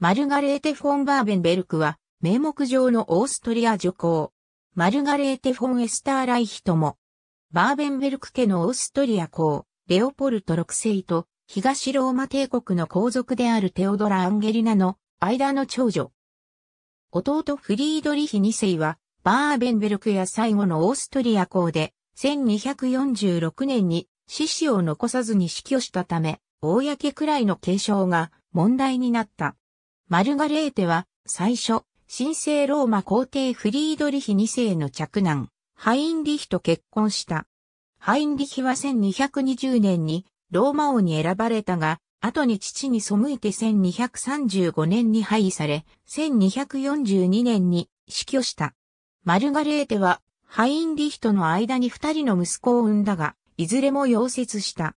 マルガレーテ・フォン・バーベンベルクは、名目上のオーストリア女皇。マルガレーテ・フォン・エスター・ライヒとも、バーベンベルク家のオーストリア皇、レオポルト6世と、東ローマ帝国の皇族であるテオドラ・アンゲリナの間の長女。弟フリードリヒ2世は、バーベンベルクや最後のオーストリア皇で、1246年に死死を残さずに死去したため、公くらいの継承が問題になった。マルガレーテは、最初、神聖ローマ皇帝フリードリヒ2世の嫡男、ハインリヒと結婚した。ハインリヒは1220年にローマ王に選ばれたが、後に父に背いて1235年に廃位され、1242年に死去した。マルガレーテは、ハインリヒとの間に二人の息子を産んだが、いずれも溶接した。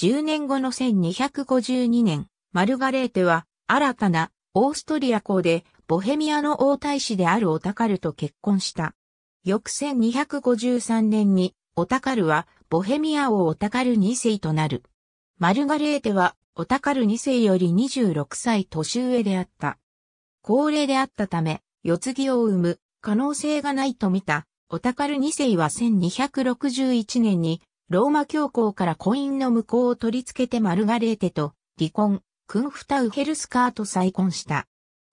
10年後の1252年、マルガレーテは、新たなオーストリア公で、ボヘミアの王太子であるオタカルと結婚した。翌1253年に、オタカルは、ボヘミア王オタカル2世となる。マルガレーテは、オタカル2世より26歳年上であった。高齢であったため、世継ぎを生む可能性がないと見た、オタカル2世は1261年に、ローマ教皇から婚姻の無効を取り付けてマルガレーテと離婚。クンフタウヘルスカーと再婚した。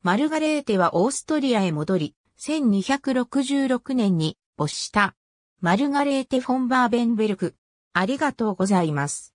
マルガレーテはオーストリアへ戻り、1266年に没した。マルガレーテ・フォンバーベンベルク。ありがとうございます。